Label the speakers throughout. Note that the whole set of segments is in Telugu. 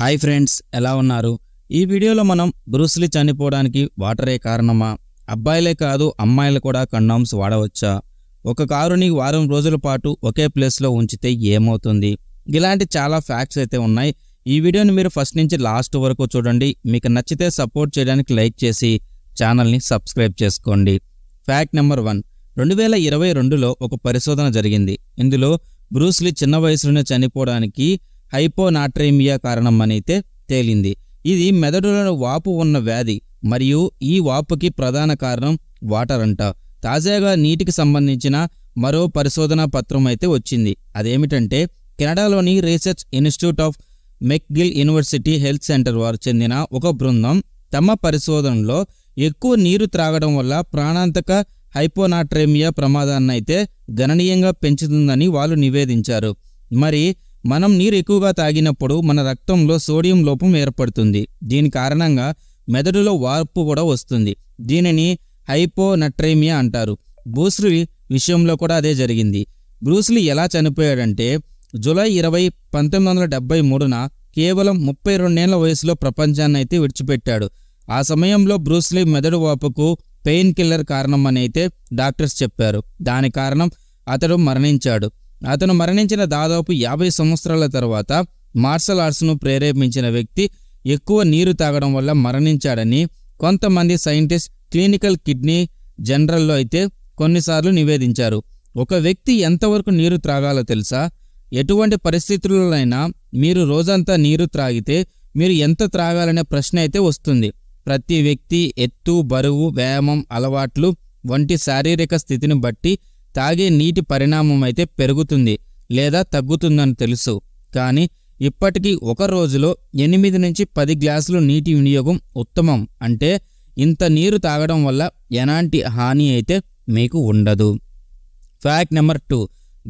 Speaker 1: హాయ్ ఫ్రెండ్స్ ఎలా ఉన్నారు ఈ వీడియోలో మనం బ్రూస్లీ చనిపోవడానికి వాటరే కారణమా అబ్బాయిలే కాదు అమ్మాయిలు కూడా కండామ్స్ వాడవచ్చా ఒక కారుని వారం రోజుల పాటు ఒకే ప్లేస్లో ఉంచితే ఏమవుతుంది ఇలాంటి చాలా ఫ్యాక్ట్స్ అయితే ఉన్నాయి ఈ వీడియోని మీరు ఫస్ట్ నుంచి లాస్ట్ వరకు చూడండి మీకు నచ్చితే సపోర్ట్ చేయడానికి లైక్ చేసి ఛానల్ని సబ్స్క్రైబ్ చేసుకోండి ఫ్యాక్ట్ నెంబర్ వన్ రెండు వేల ఇరవై రెండులో ఒక పరిశోధన జరిగింది ఇందులో బ్రూస్లీ చిన్న వయసులోనే చనిపోవడానికి హైపోనాట్రేమియా కారణమనైతే తేలింది ఇది మెదడులను వాపు ఉన్న వ్యాధి మరియు ఈ వాపుకి ప్రధాన కారణం వాటర్ అంట తాజాగా నీటికి సంబంధించిన మరో పరిశోధనా పత్రం అయితే వచ్చింది అదేమిటంటే కెనడాలోని research institute of McGill university health centre వారు చెందిన ఒక బృందం తమ పరిశోధనలో ఎక్కువ నీరు త్రాగడం వల్ల ప్రాణాంతక హైపోనాట్రేమియా ప్రమాదాన్ని అయితే గణనీయంగా పెంచుతుందని వాళ్ళు నివేదించారు మరి మనం నీరు ఎక్కువగా తాగినప్పుడు మన రక్తంలో సోడియం లోపం ఏర్పడుతుంది దీని కారణంగా మెదడులో వార్పు కూడా వస్తుంది దీనిని హైపోనట్రేమియా అంటారు బ్రూస్లీ విషయంలో కూడా అదే జరిగింది బ్రూస్లీ ఎలా చనిపోయాడంటే జూలై ఇరవై పంతొమ్మిది వందల డెబ్బై మూడున కేవలం ముప్పై రెండేళ్ల వయసులో ప్రపంచాన్ని అయితే విడిచిపెట్టాడు ఆ సమయంలో బ్రూస్లీ మెదడు వాపుకు పెయిన్ కిల్లర్ కారణం అని అయితే డాక్టర్స్ చెప్పారు దాని కారణం అతడు మరణించాడు అతను మరణించిన దాదాపు యాభై సంవత్సరాల తర్వాత మార్షల్ ఆర్ట్స్ను ప్రేరేపించిన వ్యక్తి ఎక్కువ నీరు తాగడం వల్ల మరణించాడని కొంతమంది సైంటిస్ట్ క్లినికల్ కిడ్నీ జనరల్లో అయితే కొన్నిసార్లు నివేదించారు ఒక వ్యక్తి ఎంతవరకు నీరు త్రాగాలో తెలుసా ఎటువంటి పరిస్థితులైనా మీరు రోజంతా నీరు త్రాగితే మీరు ఎంత త్రాగాలనే ప్రశ్న అయితే వస్తుంది ప్రతి వ్యక్తి ఎత్తు బరువు వ్యాయామం అలవాట్లు వంటి శారీరక స్థితిని బట్టి తాగే నీటి పరిణామం అయితే పెరుగుతుంది లేదా తగ్గుతుందని తెలుసు కానీ ఇప్పటికీ ఒక రోజులో ఎనిమిది నుంచి పది గ్లాసులు నీటి వినియోగం ఉత్తమం అంటే ఇంత నీరు తాగడం వల్ల ఎలాంటి హాని అయితే మీకు ఉండదు ఫ్యాక్ట్ నెంబర్ టూ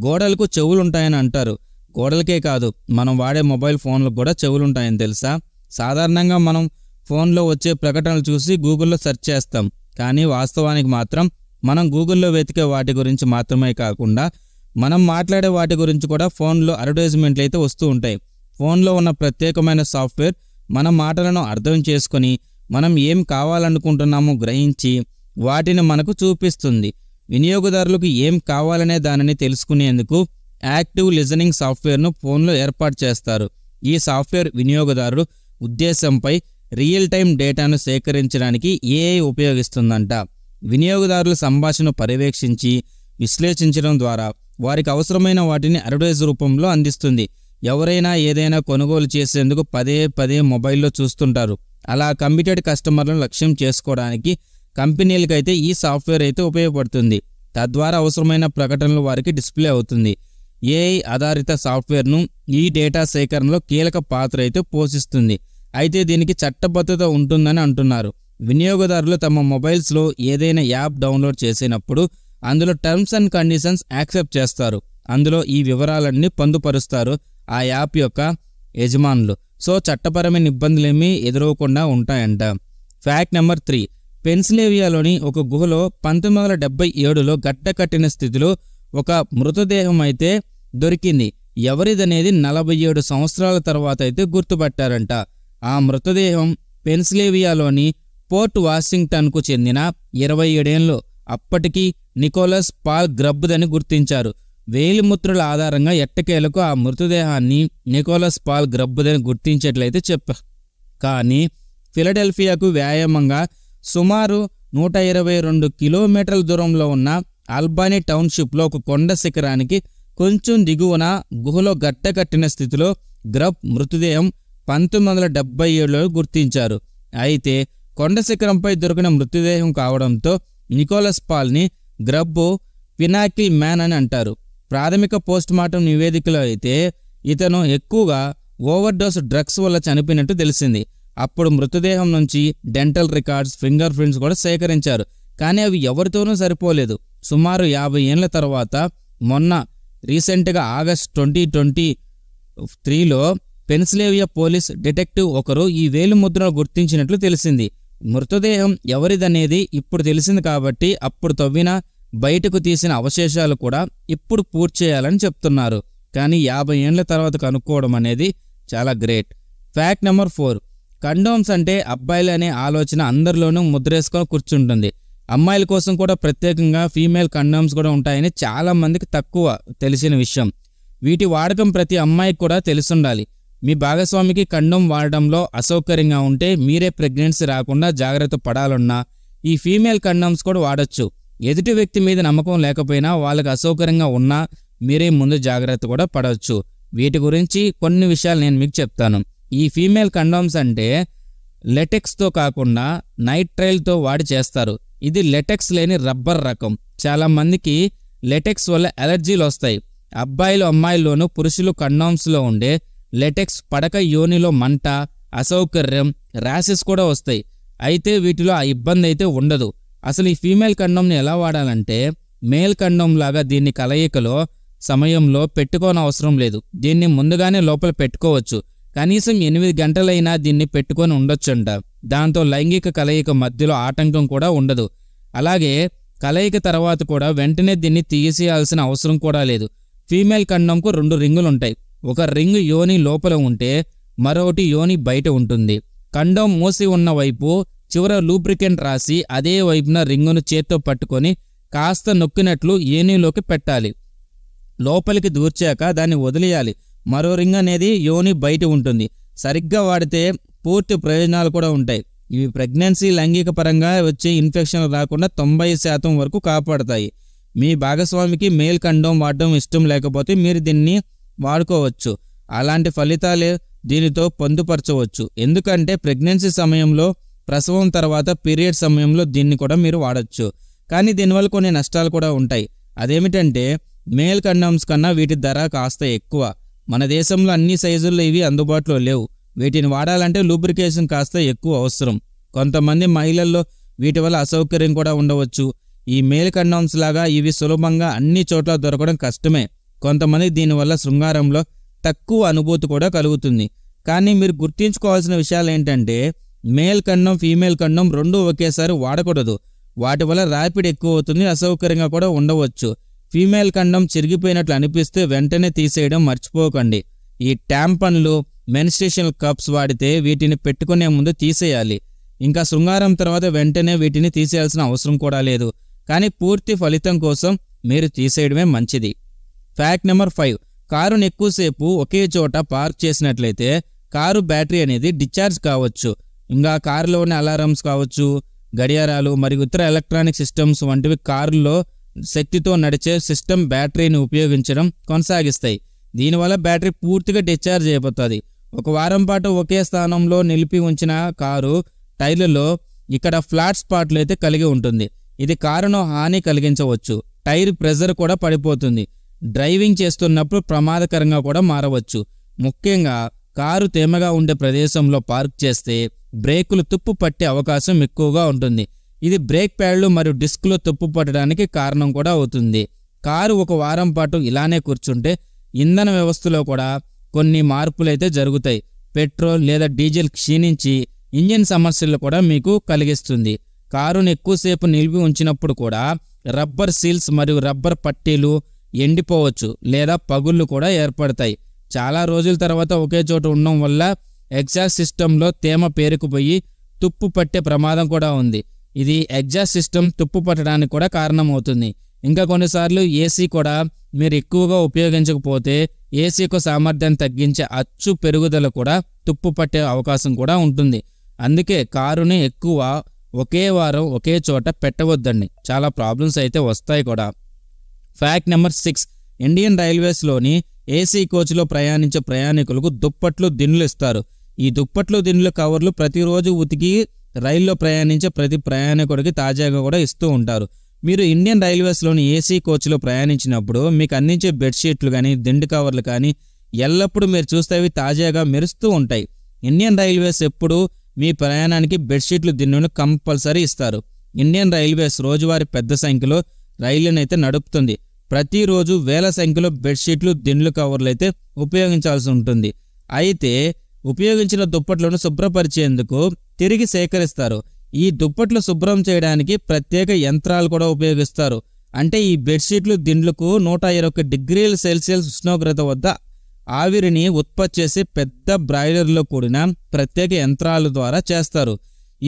Speaker 1: గోడలకు చెవులుంటాయని అంటారు గోడలకే కాదు మనం వాడే మొబైల్ ఫోన్లకు కూడా చెవులుంటాయని తెలుసా సాధారణంగా మనం ఫోన్లో వచ్చే ప్రకటనలు చూసి గూగుల్లో సెర్చ్ చేస్తాం కానీ వాస్తవానికి మాత్రం మనం గూగుల్లో వెతికే వాటి గురించి మాత్రమే కాకుండా మనం మాట్లాడే వాటి గురించి కూడా ఫోన్లో అడ్వర్టైజ్మెంట్లు అయితే వస్తూ ఉంటాయి ఫోన్లో ఉన్న ప్రత్యేకమైన సాఫ్ట్వేర్ మన మాటలను అర్థం చేసుకొని మనం ఏం కావాలనుకుంటున్నామో గ్రహించి వాటిని మనకు చూపిస్తుంది వినియోగదారులకు ఏం కావాలనే దానిని తెలుసుకునేందుకు యాక్టివ్ లిజనింగ్ సాఫ్ట్వేర్ను ఫోన్లో ఏర్పాటు చేస్తారు ఈ సాఫ్ట్వేర్ వినియోగదారుడు ఉద్దేశంపై రియల్ టైం డేటాను సేకరించడానికి ఏఐ ఉపయోగిస్తుందంట వినియోగదారుల సంభాషణ పర్యవేక్షించి విశ్లేషించడం ద్వారా వారికి అవసరమైన వాటిని అడ్వర్టైజ్ రూపంలో అందిస్తుంది ఎవరైనా ఏదైనా కొనుగోలు చేసేందుకు పదే పదే మొబైల్లో చూస్తుంటారు అలా కంప్యూటెడ్ కస్టమర్లను లక్ష్యం చేసుకోవడానికి కంపెనీలకైతే ఈ సాఫ్ట్వేర్ అయితే ఉపయోగపడుతుంది తద్వారా అవసరమైన ప్రకటనలు వారికి డిస్ప్లే అవుతుంది ఏఐ ఆధారిత సాఫ్ట్వేర్ను ఈ డేటా సేకరణలో కీలక పాత్ర అయితే పోషిస్తుంది అయితే దీనికి చట్టబద్ధత ఉంటుందని అంటున్నారు వినియోగదారులు తమ మొబైల్స్లో ఏదైనా యాప్ డౌన్లోడ్ చేసినప్పుడు అందులో టర్మ్స్ అండ్ కండిషన్స్ యాక్సెప్ట్ చేస్తారు అందులో ఈ వివరాలన్నీ పొందుపరుస్తారు ఆ యాప్ యొక్క యజమానులు సో చట్టపరమైన ఇబ్బందులేమీ ఎదురవకుండా ఉంటాయంట ఫ్యాక్ట్ నెంబర్ త్రీ పెన్సిలేవియాలోని ఒక గుహలో పంతొమ్మిది వందల డెబ్బై ఏడులో గట్టకట్టిన స్థితిలో ఒక మృతదేహం అయితే దొరికింది ఎవరిదనేది నలభై ఏడు సంవత్సరాల తర్వాత అయితే గుర్తుపట్టారంట ఆ మృతదేహం పెన్సిలేవియాలోని పోర్ట్ వాషింగ్టన్కు చెందిన ఇరవై ఏడేళ్ళు అప్పటికి నికోలస్ పాల్ గ్రబ్బుదని గుర్తించారు వేలిముత్రుల ఆధారంగా ఎట్టకేలకు ఆ మృతదేహాన్ని నికోలస్ పాల్ గ్రబ్బుదని గుర్తించేట్లయితే చెప్పారు కానీ ఫిలడెల్ఫియాకు వ్యాయామంగా సుమారు నూట ఇరవై రెండు కిలోమీటర్ల దూరంలో ఉన్న అల్బానీ టౌన్షిప్లో ఒక కొండ శిఖరానికి కొంచెం దిగువన గుహలో గట్టకట్టిన స్థితిలో గ్రబ్ మృతదేహం పంతొమ్మిది వందల డెబ్బై ఏడులో గుర్తించారు అయితే కొండ శిఖరంపై దొరికిన మృతదేహం కావడంతో నికోలస్ పాల్ని గ్రబ్బు పినాకిల్ మ్యాన్ అని అంటారు ప్రాథమిక పోస్ట్ మార్టం నివేదికలో అయితే ఇతను ఎక్కువగా ఓవర్డోస్ డ్రగ్స్ వల్ల చనిపోయినట్టు తెలిసింది అప్పుడు మృతదేహం నుంచి డెంటల్ రికార్డ్స్ ఫింగర్ ప్రింట్స్ కూడా సేకరించారు కానీ అవి ఎవరితోనూ సరిపోలేదు సుమారు యాభై ఏళ్ళ తర్వాత మొన్న రీసెంట్గా ఆగస్ట్ ట్వంటీ ట్వంటీ త్రీలో పెన్సిలేవియా పోలీస్ డిటెక్టివ్ ఒకరు ఈ వేలు ముద్రను గుర్తించినట్లు తెలిసింది మృతదేహం ఎవరిదనేది ఇప్పుడు తెలిసింది కాబట్టి అప్పుడు తవ్విన బయటకు తీసిన అవశేషాలు కూడా ఇప్పుడు పూర్తి చేయాలని చెప్తున్నారు కానీ యాభై ఏండ్ల తర్వాత కనుక్కోవడం అనేది చాలా great fact number four condoms అంటే అబ్బాయిలు అనే ఆలోచన అందరిలోనూ ముద్రేసుకొని కూర్చుంటుంది అమ్మాయిల కోసం కూడా ప్రత్యేకంగా ఫీమేల్ కండోమ్స్ కూడా ఉంటాయని చాలామందికి తక్కువ తెలిసిన విషయం వీటి వాడకం ప్రతి అమ్మాయికి కూడా తెలుసుండాలి మీ భాగస్వామికి కండం వాడడంలో అసౌకర్యంగా ఉంటే మీరే ప్రెగ్నెన్సీ రాకుండా జాగ్రత్త పడాలన్నా ఈ ఫీమేల్ కండమ్స్ కూడా వాడచ్చు ఎదుటి వ్యక్తి మీద నమ్మకం లేకపోయినా వాళ్ళకి అసౌకర్యంగా ఉన్నా మీరే ముందు జాగ్రత్త కూడా పడవచ్చు వీటి గురించి కొన్ని విషయాలు నేను మీకు చెప్తాను ఈ ఫీమేల్ కండమ్స్ అంటే లెటెక్స్తో కాకుండా నైట్రైల్తో వాడి చేస్తారు ఇది లెటెక్స్ లేని రబ్బర్ రకం చాలామందికి లెటెక్స్ వల్ల అలర్జీలు వస్తాయి అబ్బాయిలు అమ్మాయిల్లోనూ పురుషులు కండోమ్స్లో ఉండే లెటెక్స్ పడక యోనిలో మంట అసౌకర్యం ర్యాసెస్ కూడా వస్తాయి అయితే వీటిలో ఆ ఇబ్బంది అయితే ఉండదు అసలు ఈ ఫీమేల్ కండంని ఎలా వాడాలంటే మేల్ కండం లాగా దీన్ని కలయికలో సమయంలో పెట్టుకోని అవసరం లేదు దీన్ని ముందుగానే లోపల పెట్టుకోవచ్చు కనీసం ఎనిమిది గంటలైనా దీన్ని పెట్టుకొని ఉండొచ్చంట దాంతో లైంగిక కలయిక మధ్యలో ఆటంకం కూడా ఉండదు అలాగే కలయిక తర్వాత కూడా వెంటనే దీన్ని తీసేయాల్సిన అవసరం కూడా లేదు ఫీమేల్ కండంకు రెండు రింగులుంటాయి ఒక రింగ్ యోని లోపల ఉంటే మరొకటి యోని బయట ఉంటుంది కండం మూసి ఉన్న వైపు చివర లూబ్రికెంట్ రాసి అదే వైపున రింగును చేత్తో పట్టుకొని కాస్త నొక్కినట్లు యోనిలోకి పెట్టాలి లోపలికి దూర్చాక దాన్ని వదిలేయాలి మరో రింగ్ అనేది యోని బయట ఉంటుంది సరిగ్గా వాడితే పూర్తి ప్రయోజనాలు కూడా ఉంటాయి ఇవి ప్రెగ్నెన్సీ లైంగిక పరంగా వచ్చే ఇన్ఫెక్షన్ రాకుండా తొంభై శాతం వరకు కాపాడతాయి మీ భాగస్వామికి మేల్ కండం వాడడం ఇష్టం లేకపోతే మీరు దీన్ని వాడుకోవచ్చు అలాంటి ఫలితాలే దీనితో పొందుపరచవచ్చు ఎందుకంటే ప్రెగ్నెన్సీ సమయంలో ప్రసవం తర్వాత పీరియడ్ సమయంలో దీన్ని కూడా మీరు వాడచ్చు కానీ దీనివల్ల కొన్ని నష్టాలు కూడా ఉంటాయి అదేమిటంటే మేల్ కండమ్స్ కన్నా వీటి ధర కాస్త ఎక్కువ మన దేశంలో అన్ని సైజుల్లో ఇవి అందుబాటులో లేవు వీటిని వాడాలంటే లూబ్రికేషన్ కాస్త ఎక్కువ అవసరం కొంతమంది మహిళల్లో వీటి వల్ల అసౌకర్యం కూడా ఉండవచ్చు ఈ మేల్ కండమ్స్ లాగా ఇవి సులభంగా అన్ని చోట్ల దొరకడం కష్టమే కొంతమంది దీనివల్ల శృంగారంలో తక్కువ అనుభూతి కూడా కలుగుతుంది కానీ మీరు గుర్తుంచుకోవాల్సిన విషయాలు ఏంటంటే మేల్ కండం ఫీమేల్ కండం రెండూ ఒకేసారి వాడకూడదు వాటి వల్ల ర్యాపిడ్ ఎక్కువ అవుతుంది అసౌకర్యంగా కూడా ఉండవచ్చు ఫీమేల్ కండం చిరిగిపోయినట్లు అనిపిస్తే వెంటనే తీసేయడం మర్చిపోకండి ఈ ట్యాంపన్లు మెన్స్టేషన్ కప్స్ వాడితే వీటిని పెట్టుకునే ముందు తీసేయాలి ఇంకా శృంగారం తర్వాత వెంటనే వీటిని తీసేయాల్సిన అవసరం కూడా లేదు కానీ పూర్తి ఫలితం కోసం మీరు తీసేయడమే మంచిది ఫ్యాక్ట్ నెంబర్ ఫైవ్ కారును ఎక్కువసేపు ఒకే చోట పార్క్ చేసినట్లయితే కారు బ్యాటరీ అనేది డిశ్చార్జ్ కావచ్చు ఇంకా కారులో ఉన్న అలారమ్స్ కావచ్చు గడియారాలు మరియు ఇతర ఎలక్ట్రానిక్ సిస్టమ్స్ వంటివి కారులో శక్తితో నడిచే సిస్టమ్ బ్యాటరీని ఉపయోగించడం కొనసాగిస్తాయి దీనివల్ల బ్యాటరీ పూర్తిగా డిశ్చార్జ్ అయిపోతుంది ఒక వారం పాటు ఒకే స్థానంలో నిలిపి ఉంచిన కారు టైర్లలో ఇక్కడ ఫ్లాట్ స్పాట్లు అయితే కలిగి ఉంటుంది ఇది కారును హాని కలిగించవచ్చు టైర్ ప్రెజర్ కూడా పడిపోతుంది డ్రైవింగ్ చేస్తున్నప్పుడు ప్రమాదకరంగా కూడా మారవచ్చు ముఖ్యంగా కారు తేమగా ఉండే ప్రదేశంలో పార్క్ చేస్తే బ్రేకులు తుప్పు పట్టే అవకాశం ఎక్కువగా ఉంటుంది ఇది బ్రేక్ ప్యాడ్లు మరియు డిస్క్లో తుప్పు పట్టడానికి కారణం కూడా అవుతుంది కారు ఒక వారం పాటు ఇలానే కూర్చుంటే ఇంధన వ్యవస్థలో కూడా కొన్ని మార్పులైతే జరుగుతాయి పెట్రోల్ లేదా డీజిల్ క్షీణించి ఇంజిన్ సమస్యలు కూడా మీకు కలిగిస్తుంది కారును ఎక్కువసేపు నిలిపి ఉంచినప్పుడు కూడా రబ్బర్ సీల్స్ మరియు రబ్బర్ పట్టీలు ఎండిపోవచ్చు లేదా పగుళ్ళు కూడా ఏర్పడతాయి చాలా రోజుల తర్వాత ఒకే చోట ఉండడం వల్ల ఎగ్జాస్ట్ సిస్టంలో తేమ పేరుకుపోయి తుప్పు పట్టే ప్రమాదం కూడా ఉంది ఇది ఎగ్జాస్ట్ సిస్టమ్ తుప్పు పట్టడానికి కూడా కారణమవుతుంది ఇంకా కొన్నిసార్లు ఏసీ కూడా మీరు ఎక్కువగా ఉపయోగించకపోతే ఏసీ యొక్క సామర్థ్యాన్ని తగ్గించే అచ్చు పెరుగుదల కూడా తుప్పు పట్టే అవకాశం కూడా ఉంటుంది అందుకే కారుని ఎక్కువ ఒకే వారం ఒకే చోట పెట్టవద్దండి చాలా ప్రాబ్లమ్స్ అయితే వస్తాయి కూడా ఫ్యాక్ట్ నెంబర్ సిక్స్ ఇండియన్ రైల్వేస్లోని ఏసీ కోచ్లో ప్రయాణించే ప్రయాణికులకు దుప్పట్లు దిన్నులు ఇస్తారు ఈ దుప్పట్లు దిన్నుల కవర్లు ప్రతిరోజు ఉతికి రైల్లో ప్రయాణించే ప్రతి ప్రయాణికుడికి తాజాగా కూడా ఇస్తూ ఉంటారు మీరు ఇండియన్ రైల్వేస్లోని ఏసీ కోచ్లో ప్రయాణించినప్పుడు మీకు అందించే బెడ్షీట్లు కానీ దిండు కవర్లు కానీ ఎల్లప్పుడూ మీరు చూస్తే అవి తాజాగా మెరుస్తూ ఉంటాయి ఇండియన్ రైల్వేస్ ఎప్పుడూ మీ ప్రయాణానికి బెడ్షీట్లు దిన్నును కంపల్సరీ ఇస్తారు ఇండియన్ రైల్వేస్ రోజువారీ పెద్ద సంఖ్యలో రైళ్లనైతే నడుపుతుంది ప్రతిరోజు వేల సంఖ్యలో బెడ్షీట్లు దిండ్లు కవర్లు అయితే ఉపయోగించాల్సి ఉంటుంది అయితే ఉపయోగించిన దుప్పట్లను శుభ్రపరిచేందుకు తిరిగి సేకరిస్తారు ఈ దుప్పట్లు శుభ్రం చేయడానికి ప్రత్యేక యంత్రాలు కూడా ఉపయోగిస్తారు అంటే ఈ బెడ్షీట్లు దిండ్లకు నూట ఇరవై డిగ్రీల సెల్సియస్ ఉష్ణోగ్రత వద్ద ఆవిరిని ఉత్పత్తి చేసే పెద్ద బ్రాయిలర్లో కూడిన ప్రత్యేక యంత్రాల ద్వారా చేస్తారు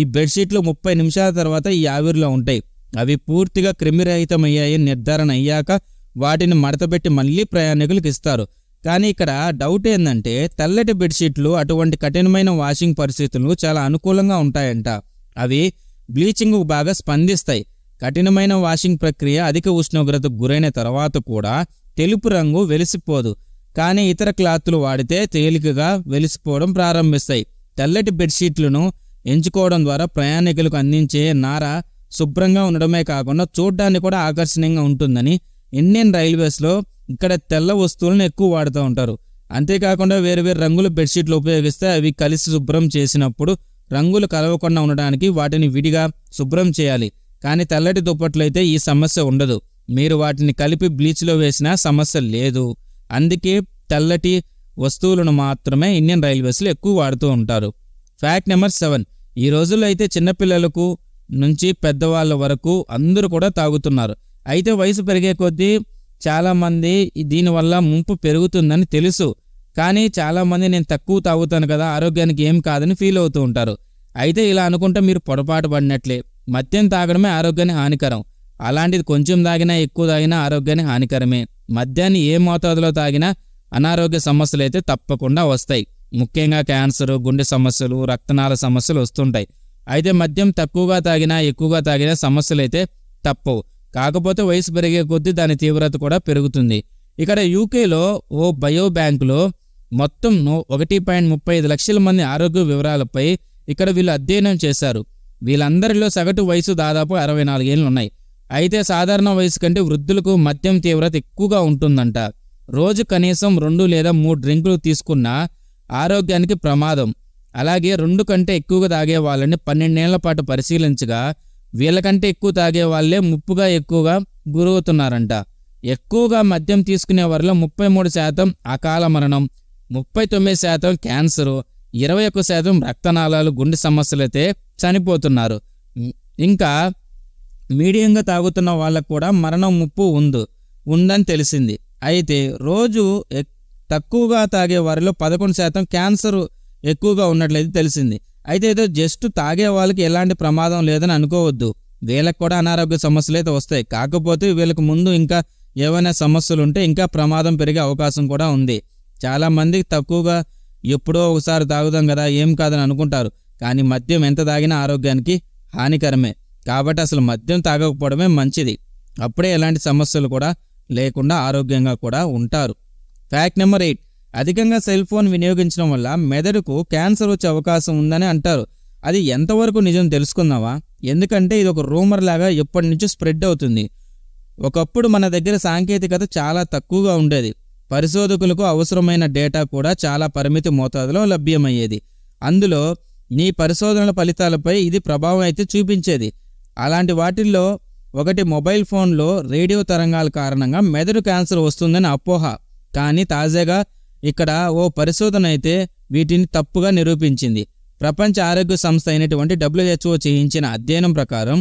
Speaker 1: ఈ బెడ్షీట్లు ముప్పై నిమిషాల తర్వాత ఈ ఆవిరిలో ఉంటాయి అవి పూర్తిగా క్రిమిరహితమయ్యాయని నిర్ధారణ అయ్యాక వాటిని మడతపెట్టి మళ్ళీ ప్రయాణికులకు ఇస్తారు కానీ ఇక్కడ డౌట్ ఏంటంటే తెల్లటి బెడ్షీట్లు అటువంటి కఠినమైన వాషింగ్ పరిస్థితులు చాలా అనుకూలంగా ఉంటాయంట అవి బ్లీచింగ్ బాగా స్పందిస్తాయి కఠినమైన వాషింగ్ ప్రక్రియ అధిక ఉష్ణోగ్రతకు గురైన తర్వాత కూడా తెలుపు రంగు వెలిసిపోదు కానీ ఇతర క్లాత్లు వాడితే తేలికగా వెలిసిపోవడం ప్రారంభిస్తాయి తెల్లటి బెడ్షీట్లను ఎంచుకోవడం ద్వారా ప్రయాణికులకు అందించే నార శుభ్రంగా ఉండడమే కాకుండా చూడడానికి కూడా ఆకర్షణీయంగా ఉంటుందని ఇండియన్ రైల్వేస్లో ఇక్కడ తెల్ల వస్తువులను ఎక్కువ వాడుతూ ఉంటారు అంతేకాకుండా వేరు వేరు రంగుల బెడ్షీట్లు ఉపయోగిస్తే అవి కలిసి శుభ్రం చేసినప్పుడు రంగులు కలవకుండా ఉండడానికి వాటిని విడిగా శుభ్రం చేయాలి కానీ తెల్లటి దుప్పట్లు అయితే ఈ సమస్య ఉండదు మీరు వాటిని కలిపి బ్లీచ్లో వేసినా సమస్య లేదు అందుకే తెల్లటి వస్తువులను మాత్రమే ఇండియన్ రైల్వేస్లో ఎక్కువ వాడుతూ ఉంటారు ఫ్యాక్ట్ నెంబర్ సెవెన్ ఈ రోజుల్లో అయితే చిన్నపిల్లలకు నుంచి పెద్దవాళ్ళ వరకు అందరూ కూడా తాగుతున్నారు అయితే వయసు పెరిగే కొద్దీ చాలామంది దీనివల్ల ముంపు పెరుగుతుందని తెలుసు కానీ చాలామంది నేను తక్కువ తాగుతాను కదా ఆరోగ్యానికి ఏం కాదని ఫీల్ అవుతూ ఉంటారు అయితే ఇలా అనుకుంటే మీరు పొరపాటు పడినట్లే మద్యం తాగడమే ఆరోగ్యానికి హానికరం అలాంటిది కొంచెం తాగినా ఎక్కువ తాగినా ఆరోగ్యానికి హానికరమే మద్యాన్ని ఏ మోతాదులో తాగినా అనారోగ్య సమస్యలు అయితే తప్పకుండా వస్తాయి ముఖ్యంగా క్యాన్సరు గుండె సమస్యలు రక్తనాళ సమస్యలు వస్తుంటాయి అయితే మద్యం తక్కువగా తాగినా ఎక్కువగా తాగినా సమస్యలైతే తప్పవు కాకపోతే వయసు పెరిగే కొద్దీ దాని తీవ్రత కూడా పెరుగుతుంది ఇక్కడ యూకేలో ఓ బయో బ్యాంకులో మొత్తం ఒకటి పాయింట్ ముప్పై ఐదు లక్షల మంది ఆరోగ్య వివరాలపై ఇక్కడ వీళ్ళు అధ్యయనం చేశారు వీళ్ళందరిలో సగటు వయసు దాదాపు అరవై నాలుగేళ్ళు ఉన్నాయి అయితే సాధారణ వయసు కంటే వృద్ధులకు మద్యం తీవ్రత ఎక్కువగా ఉంటుందంట రోజు కనీసం రెండు లేదా మూడు డ్రింకులు తీసుకున్నా ఆరోగ్యానికి ప్రమాదం అలాగే రెండు కంటే ఎక్కువగా తాగే వాళ్ళని పన్నెండేళ్ల పాటు పరిశీలించగా వీళ్ళకంటే ఎక్కువ తాగే వాళ్ళే ముప్పుగా ఎక్కువగా గురవుతున్నారంట ఎక్కువగా మద్యం తీసుకునే వారిలో ముప్పై మూడు శాతం అకాల మరణం ముప్పై తొమ్మిది శాతం క్యాన్సరు ఇరవై ఒక్క శాతం రక్తనాళాలు గుండె సమస్యలైతే చనిపోతున్నారు ఇంకా మీడియంగా తాగుతున్న వాళ్ళకు కూడా మరణం ముప్పు ఉంది ఉందని తెలిసింది అయితే రోజు తక్కువగా తాగే వారిలో పదకొండు శాతం క్యాన్సర్ ఎక్కువగా ఉన్నట్లయితే తెలిసింది అయితే ఏదో జస్ట్ తాగే వాళ్ళకి ఎలాంటి ప్రమాదం లేదని అనుకోవద్దు వీళ్ళకి కూడా అనారోగ్య సమస్యలు అయితే వస్తాయి కాకపోతే వీళ్ళకి ముందు ఇంకా ఏవైనా సమస్యలు ఉంటే ఇంకా ప్రమాదం పెరిగే అవకాశం కూడా ఉంది చాలామందికి తక్కువగా ఎప్పుడో ఒకసారి తాగుదాం కదా ఏం కాదని అనుకుంటారు కానీ మద్యం ఎంత తాగినా ఆరోగ్యానికి హానికరమే కాబట్టి అసలు మద్యం తాగకపోవడమే మంచిది అప్పుడే ఎలాంటి సమస్యలు కూడా లేకుండా ఆరోగ్యంగా కూడా ఉంటారు ఫ్యాక్ట్ నెంబర్ ఎయిట్ అధికంగా సెల్ ఫోన్ వినియోగించడం వల్ల మెదడుకు క్యాన్సర్ వచ్చే అవకాశం ఉందని అంటారు అది ఎంతవరకు నిజం తెలుసుకుందామా ఎందుకంటే ఇది ఒక రూమర్ లాగా ఎప్పటి నుంచో స్ప్రెడ్ అవుతుంది ఒకప్పుడు మన దగ్గర సాంకేతికత చాలా తక్కువగా ఉండేది పరిశోధకులకు అవసరమైన డేటా కూడా చాలా పరిమితి మోతాదులో లభ్యమయ్యేది అందులో నీ పరిశోధనల ఫలితాలపై ఇది ప్రభావం అయితే చూపించేది అలాంటి వాటిల్లో ఒకటి మొబైల్ ఫోన్లో రేడియో తరంగాల కారణంగా మెదడు క్యాన్సర్ వస్తుందని అపోహ కానీ తాజాగా ఇక్కడ ఓ పరిశోధన అయితే వీటిని తప్పుగా నిరూపించింది ప్రపంచ ఆరోగ్య సంస్థ అయినటువంటి డబ్ల్యూహెచ్ఓ చేయించిన అధ్యయనం ప్రకారం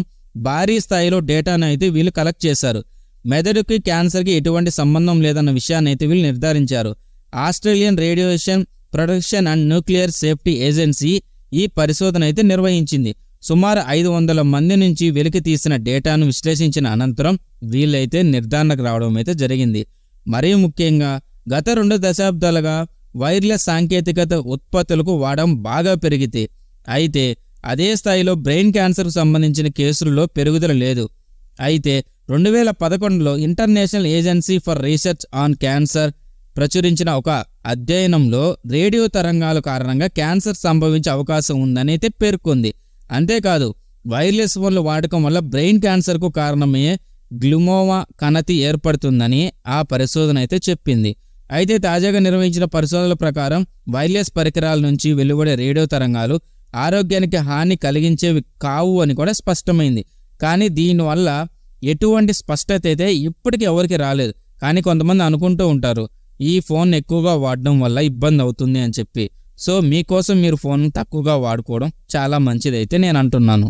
Speaker 1: భారీ స్థాయిలో డేటాను అయితే వీళ్ళు కలెక్ట్ చేశారు మెదడుకి క్యాన్సర్కి ఎటువంటి సంబంధం లేదన్న విషయాన్ని అయితే వీళ్ళు నిర్ధారించారు Australian radiation production and nuclear safety agency ఈ పరిశోధన అయితే నిర్వహించింది సుమారు ఐదు వందల మంది నుంచి వెలికి తీసిన డేటాను విశ్లేషించిన అనంతరం వీళ్ళైతే నిర్ధారణకు రావడం అయితే జరిగింది మరీ ముఖ్యంగా గత రెండు దశాబ్దాలుగా వైర్లెస్ సాంకేతికత ఉత్పత్తులకు వాడడం బాగా పెరిగితే అయితే అదే స్థాయిలో బ్రెయిన్ క్యాన్సర్కు సంబంధించిన కేసుల్లో పెరుగుదల లేదు అయితే రెండు వేల పదకొండులో international agency for research on cancer ప్రచురించిన ఒక అధ్యయనంలో రేడియో తరంగాల కారణంగా క్యాన్సర్ సంభవించే అవకాశం ఉందని అయితే పేర్కొంది అంతేకాదు వైర్లెస్ ఫోన్ల వాడకం వల్ల బ్రెయిన్ క్యాన్సర్కు కారణమయ్యే గ్లుమోవా కణతి ఏర్పడుతుందని ఆ పరిశోధన అయితే చెప్పింది అయితే తాజాగా నిర్వహించిన పరిశోధనల ప్రకారం వైర్లెస్ పరికరాల నుంచి వెలువడే రేడియో తరంగాలు ఆరోగ్యానికి హాని కలిగించేవి కావు అని కూడా స్పష్టమైంది కానీ దీనివల్ల ఎటువంటి స్పష్టత అయితే ఇప్పటికీ ఎవరికి రాలేదు కానీ కొంతమంది అనుకుంటూ ఉంటారు ఈ ఫోన్ ఎక్కువగా వాడడం వల్ల ఇబ్బంది అవుతుంది అని చెప్పి సో మీకోసం మీరు ఫోన్ తక్కువగా వాడుకోవడం చాలా మంచిదైతే నేను అంటున్నాను